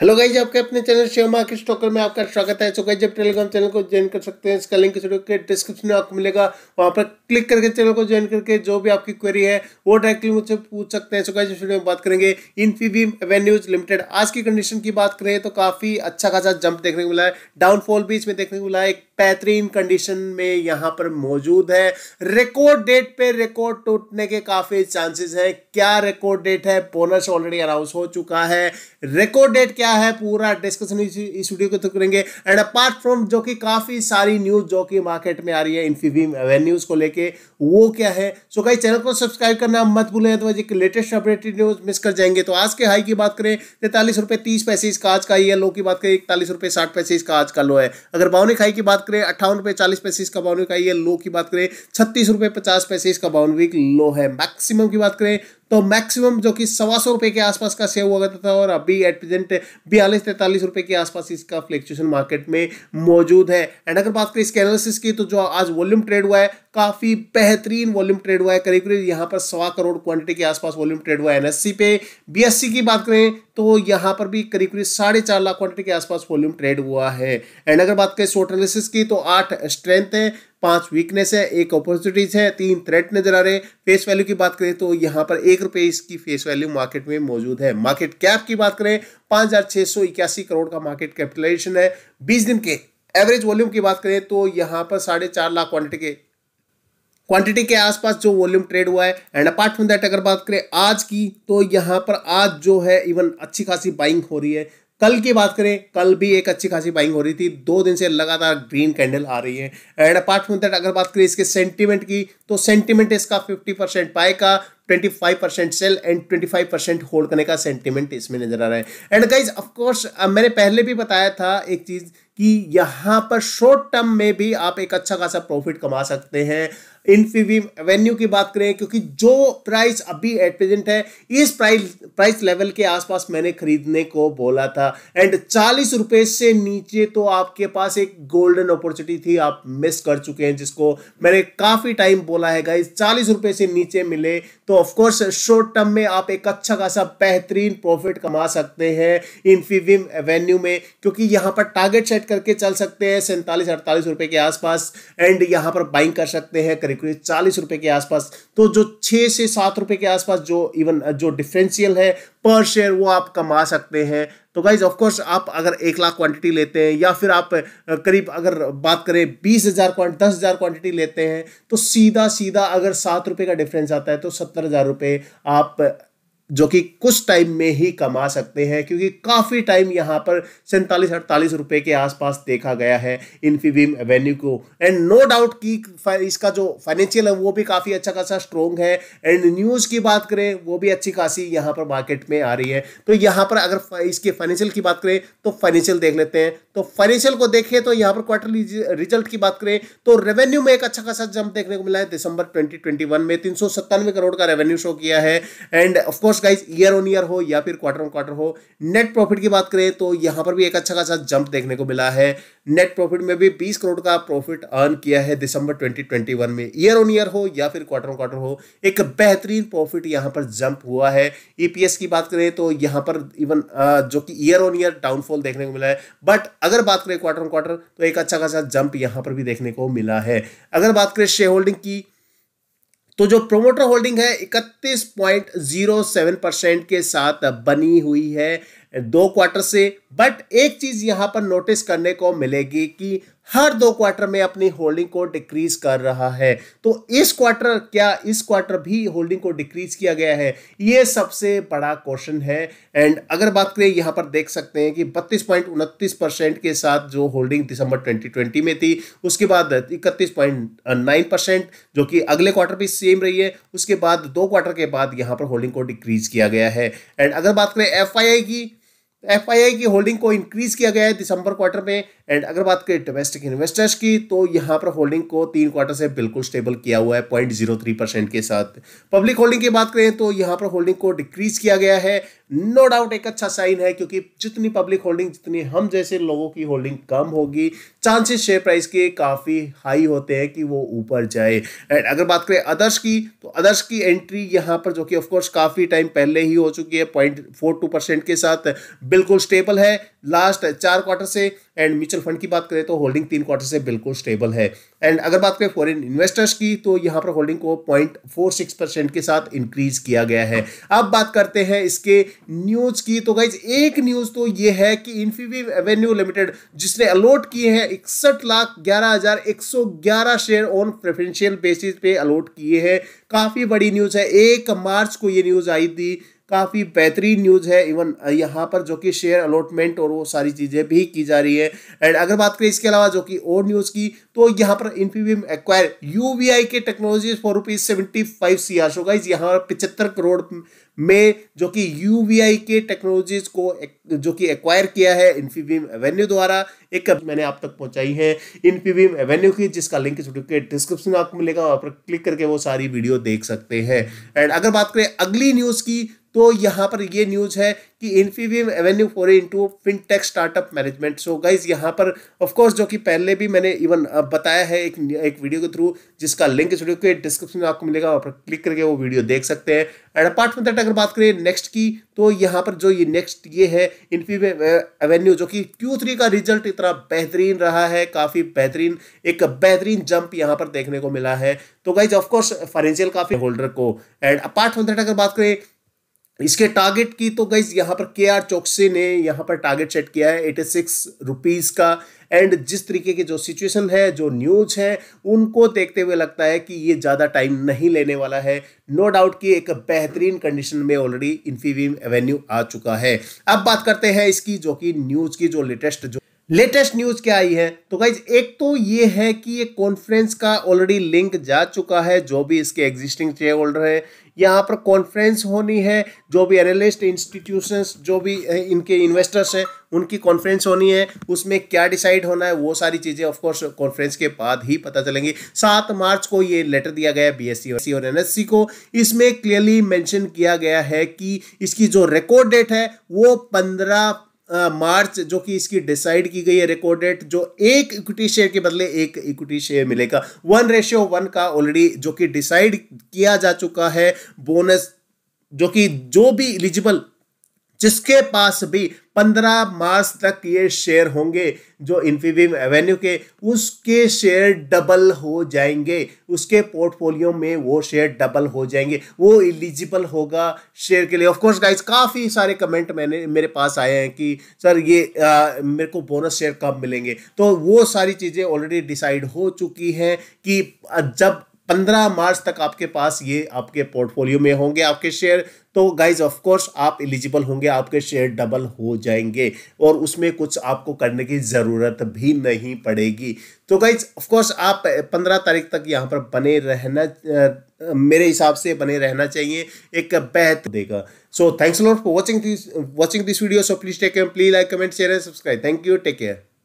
hello guys आपके अपने channel share market stalker में आपका स्वागत है सो गाइज आप टेलीग्राम चैनल को ज्वाइन कर सकते हैं इसका लिंक के डिस्क्रिप्शन में आपको मिलेगा वहां पर क्लिक करके चैनल को ज्वाइन करके जो भी आपकी क्वेरी है वो डायरेक्टली मुझसे पूछ सकते हैं सो गाइज इस वीडियो में बात करेंगे इनफीबीम एवेन्यूज लिमिटेड आज की कंडीशन की बात करें तो काफ़ी अच्छा खासा जंप देखने को मिला है डाउनफॉल भी इसमें देखने को मिला है बेहतरीन कंडीशन में यहां पर मौजूद है रिकॉर्ड डेट पे रिकॉर्ड टूटने के काफ़ी चांसेस हैं क्या रिकॉर्ड डेट है बोनस ऑलरेडी अनाउंस हो चुका है रिकॉर्ड डेट क्या है पूरा डिस्कशन इस वीडियो के थ्रू करेंगे एंड अपार्ट फ्रॉम जो कि काफ़ी सारी न्यूज़ जो कि मार्केट में आ रही है इन्फीबीम एवेन्यूज को लेकर वो क्या है सो कहीं कई चैनल को सब्सक्राइब करना मत भूलें तो एक लेटेस्ट अपडेटेड न्यूज़ मिस कर जाएंगे तो आज के हाई की बात करें तैतालीस रुपए तीस पैसे इसका आज का ही है लो की बात करें इकतालीस रुपए साठ पैसे इसका आज का लो है अगर बाउनिक खाई की बात करें अट्ठावन रुपये चालीस पैसे इसका बाउंड्री का ये लो की बात करें छत्तीस रुपये पचास पैसे इसका बाउंड्री लो है मैक्सिमम की बात करें तो मैक्सिमम जो कि सवा सौ रुपए के आसपास का सेव हुआ करता था और अभी एट प्रेजेंट बयालीस तैंतालीस रुपये के आसपास इसका फ्लेक्चुएशन मार्केट में मौजूद है एंड अगर बात करें इसके एनालिसिस की तो जो आज वॉल्यूम ट्रेड हुआ है काफ़ी बेहतरीन वॉल्यूम ट्रेड हुआ है करीब करीब यहाँ पर सवा करोड़ क्वांटिटी के आसपास वॉल्यूम ट्रेड हुआ है एनएससी पे बीएससी की बात करें तो यहाँ पर भी करीब करीब साढ़े चार लाख क्वांटिटी के आसपास वॉल्यूम ट्रेड हुआ है एंड अगर बात करें शॉर्ट एनालिसिस की तो आठ स्ट्रेंथ है पांच वीकनेस है एक अपॉर्चुनिटीज है तीन थ्रेट नजर आ रहे हैं फेस वैल्यू की बात करें तो यहां पर एक रुपए इसकी फेस वैल्यू मार्केट में मौजूद है मार्केट कैप की बात करें पांच हजार छः सौ इक्यासी करोड़ का मार्केट कैपिटलाइजेशन है बीस दिन के एवरेज वॉल्यूम की बात करें तो यहां पर साढ़े चार लाख क्वांटिटी के क्वांटिटी के आसपास जो वॉल्यूम ट्रेड हुआ है एंड अपार्ट फ्रॉम दैट अगर बात करें आज की तो यहां पर आज जो है इवन अच्छी खासी बाइंग हो रही है कल की बात करें कल भी एक अच्छी खासी बाइंग हो रही थी दो दिन से लगातार ग्रीन कैंडल आ रही है एंड अपार्ट फ्रॉम दैट अगर बात करें इसके सेंटीमेंट की तो सेंटीमेंट इसका 50 परसेंट पाए का 25 percent sale and 25 percent hold करने का सेंटीमेंट इसमें नजर आ रहा है एंड गाइज ऑफकोर्स मैंने पहले भी बताया था एक चीज़ कि यहाँ पर शॉर्ट टर्म में भी आप एक अच्छा खासा प्रॉफिट कमा सकते हैं इनफीवी वेन्यू की बात करें क्योंकि जो प्राइस अभी एट प्रेजेंट है इस प्राइस प्राइस लेवल के आसपास मैंने खरीदने को बोला था एंड चालीस रुपये से नीचे तो आपके पास एक गोल्डन अपॉर्चुनिटी थी आप मिस कर चुके हैं जिसको मैंने काफ़ी टाइम बोला है गाइज चालीस रुपये से नीचे मिले तो ऑफकोर्स शॉर्ट टर्म में आप एक अच्छा खासा बेहतरीन प्रॉफिट कमा सकते हैं इनफीविम एवेन्यू में क्योंकि यहाँ पर टारगेट सेट एक्सपेक्ट करके चल सकते हैं सैंतालीस अड़तालीस रुपए के आसपास एंड यहां पर बाइंग कर सकते हैं करीब करीब चालीस रुपए के आसपास तो जो छह से सात रुपए के आसपास जो इवन जो डिफरेंशियल है पर शेयर वो आप कमा सकते हैं तो गाइज ऑफकोर्स आप अगर एक लाख क्वांटिटी लेते हैं या फिर आप करीब अगर बात करें बीस हज़ार क्वांट दस हज़ार क्वांटिटी लेते हैं तो सीधा सीधा अगर सात रुपए का डिफरेंस आता है तो सत्तर हज़ार रुपये आप जो कि कुछ टाइम में ही कमा सकते हैं क्योंकि काफ़ी टाइम यहाँ पर सैंतालीस अड़तालीस रुपए के आसपास देखा गया है इन्फीबीम एवेन्यू को एंड नो डाउट कि इसका जो फाइनेंशियल है वो भी काफ़ी अच्छा खासा स्ट्रॉन्ग है एंड न्यूज़ की बात करें वो भी अच्छी खासी यहाँ पर मार्केट में आ रही है तो यहाँ पर अगर इसके फाइनेंशियल की बात करें तो फाइनेंशियल देख लेते हैं तो फाइनेंशियल को देखें तो यहाँ पर क्वार्टरली रिजल्ट की बात करें तो रेवेन्यू में एक अच्छा खासा जंप देखने को मिला है दिसंबर 2021 में तीन करोड़ का रेवेन्यू शो किया है and of course guys year on year हो या फिर क्वार्टर ऑन क्वार्टर हो नेट प्रॉफिट की बात करें तो यहाँ पर भी एक अच्छा खासा जंप देखने को मिला है नेट प्रॉफिट में भी 20 करोड़ का प्रॉफिट अर्न किया है दिसंबर 2021 में ईयर ऑन ईयर हो या फिर क्वार्टर ऑन क्वार्टर हो एक बेहतरीन प्रॉफिट यहाँ पर जंप हुआ है ईपीएस e की बात करें तो यहाँ पर इवन जो कि ईयर ऑन ईयर डाउनफॉल देखने को मिला है बट अगर बात करें क्वार्टर ऑन क्वार्टर तो एक अच्छा खासा जंप यहाँ पर भी देखने को मिला है अगर बात करें शेयर होल्डिंग की तो जो प्रोमोटर होल्डिंग है 31.07 परसेंट के साथ बनी हुई है दो क्वार्टर से बट एक चीज यहां पर नोटिस करने को मिलेगी कि हर दो क्वार्टर में अपनी होल्डिंग को डिक्रीज कर रहा है तो इस क्वार्टर क्या इस क्वार्टर भी होल्डिंग को डिक्रीज किया गया है ये सबसे बड़ा क्वेश्चन है एंड अगर बात करें यहाँ पर देख सकते हैं कि बत्तीस पॉइंट उनतीस परसेंट के साथ जो होल्डिंग दिसंबर 2020 में थी उसके बाद इकतीस पॉइंट नाइन परसेंट जो कि अगले क्वार्टर भी सेम रही है उसके बाद दो क्वार्टर के बाद यहाँ पर होल्डिंग को डिक्रीज किया गया है एंड अगर बात करें एफ की तो एफ की होल्डिंग को इंक्रीज किया गया है दिसंबर क्वार्टर में एंड अगर बात करें डोमेस्टिक इन्वेस्टर्स की तो यहाँ पर होल्डिंग को तीन क्वार्टर से बिल्कुल स्टेबल किया हुआ है पॉइंट जीरो थ्री परसेंट के साथ पब्लिक होल्डिंग की बात करें तो यहाँ पर होल्डिंग को डिक्रीज किया गया है नो no डाउट एक अच्छा साइन है क्योंकि जितनी पब्लिक होल्डिंग जितनी हम जैसे लोगों की होल्डिंग कम होगी चांसेस शेयर प्राइस के काफ़ी हाई होते हैं कि वो ऊपर जाए एंड अगर बात करें अदर्श की तो अदर्श की एंट्री यहाँ पर जो कि ऑफकोर्स काफ़ी टाइम पहले ही हो चुकी है पॉइंट फोर टू परसेंट के साथ बिल्कुल स्टेबल है लास्ट चार क्वार्टर से एंड म्यूचुअल फंड की बात करें तो होल्डिंग तीन क्वार्टर से बिल्कुल स्टेबल है एंड अगर बात करें फॉरेन इन्वेस्टर्स की तो यहाँ पर होल्डिंग को पॉइंट फोर सिक्स परसेंट के साथ इंक्रीज किया गया है अब बात करते हैं इसके न्यूज की तो गाइज एक न्यूज तो ये है कि इन्फीवी एवेन्यू लिमिटेड जिसने अलॉट किए हैं इकसठ लाख ग्यारह हजार एक सौ ग्यारह शेयर ऑन प्रेफरेंशियल बेसिस पे अलॉट किए हैं काफ़ी बड़ी न्यूज़ है एक मार्च को ये न्यूज़ आई थी काफ़ी बेहतरीन न्यूज़ है इवन यहाँ पर जो कि शेयर अलॉटमेंट और वो सारी चीज़ें भी की जा रही है एंड अगर बात करें इसके अलावा जो कि और न्यूज़ की तो यहाँ पर Infibeam acquire U K technology for rupees seventy five सी आशोगाइज यहाँ पर पिचहत्तर करोड़ में जो कि यू के टेक्नोलॉजीज को जो कि एक्वायर किया है इन्फीबीम एवेन्यू द्वारा एक मैंने आप तक पहुंचाई है इन्फीबीम एवेन्यू की जिसका लिंक इस वीडियो के डिस्क्रिप्शन में आपको मिलेगा वहाँ पर क्लिक करके वो सारी वीडियो देख सकते हैं एंड अगर बात करें अगली न्यूज़ की तो यहाँ पर ये न्यूज़ है कि Infibeam Avenue four into fintech startup management so guys यहाँ पर ऑफकोर्स जो कि पहले भी मैंने इवन बताया है एक एक वीडियो के थ्रू जिसका लिंक इस वीडियो के डिस्क्रिप्शन में आपको मिलेगा वहाँ पर क्लिक करके वो वीडियो देख सकते हैं एंड अपार्ट फ्रॉम दैट अगर बात करें नेक्स्ट की तो यहाँ पर जो ये नेक्स्ट ये है इन्फीबीम एवेन्यू जो कि क्यू थ्री का रिजल्ट इतना बेहतरीन रहा है काफ़ी बेहतरीन एक बेहतरीन जंप यहाँ पर देखने को मिला है तो गाइज ऑफकोर्स फाइनेंशियल काफ़ी होल्डर को एंड अपार्ट फ्रॉम दैट अगर बात करें इसके टारगेट की तो गाइज यहाँ पर के आर चौकसे ने यहाँ पर टारगेट सेट किया है एटी सिक्स रुपीज़ का एंड जिस तरीके की जो सिचुएशन है जो न्यूज़ है उनको देखते हुए लगता है कि ये ज़्यादा टाइम नहीं लेने वाला है नो no डाउट कि एक बेहतरीन कंडीशन में ऑलरेडी इन्फीवीम एवेन्यू आ चुका है अब बात करते हैं इसकी जो कि न्यूज़ की जो लेटेस्ट जो लेटेस्ट न्यूज क्या आई है तो गाइज एक तो ये है कि ये कॉन्फ्रेंस का ऑलरेडी लिंक जा चुका है जो भी इसके एग्जिस्टिंग शेयर होल्डर हैं यहाँ पर कॉन्फ्रेंस होनी है जो भी एनालिस्ट इंस्टीट्यूशंस जो भी इनके इन्वेस्टर्स हैं उनकी कॉन्फ्रेंस होनी है उसमें क्या डिसाइड होना है वो सारी चीज़ें ऑफकोर्स कॉन्फ्रेंस के बाद ही पता चलेंगी सात मार्च को ये लेटर दिया गया है सी e और एन e को इसमें क्लियरली मैंशन किया गया है कि इसकी जो रिकॉर्ड डेट है वो पंद्रह मार्च जो कि इसकी डिसाइड की गई है रिकॉर्ड डेट जो एक इक्विटी शेयर के बदले एक इक्विटी शेयर मिलेगा वन रेशियो वन का ऑलरेडी जो कि डिसाइड किया जा चुका है बोनस जो कि जो भी एलिजिबल जिसके पास भी 15 मार्च तक ये शेयर होंगे जो इन्फीबीम एवेन्यू के उसके शेयर डबल हो जाएंगे उसके पोर्टफोलियो में वो शेयर डबल हो जाएंगे वो एलिजिबल होगा शेयर के लिए ऑफ कोर्स गाइस काफ़ी सारे कमेंट मैंने मेरे पास आए हैं कि सर ये आ, मेरे को बोनस शेयर कब मिलेंगे तो वो सारी चीज़ें ऑलरेडी डिसाइड हो चुकी हैं कि जब पंद्रह मार्च तक आपके पास ये आपके पोर्टफोलियो में होंगे आपके शेयर तो गाइज ऑफ कोर्स आप एलिजिबल होंगे आपके शेयर डबल हो जाएंगे और उसमें कुछ आपको करने की ज़रूरत भी नहीं पड़ेगी तो गाइज ऑफ कोर्स आप पंद्रह तारीख तक यहाँ पर बने रहना मेरे हिसाब से बने रहना चाहिए एक बेहतर देगा so thanks lot for watching this watching this video so please take please like comment share and subscribe thank you take care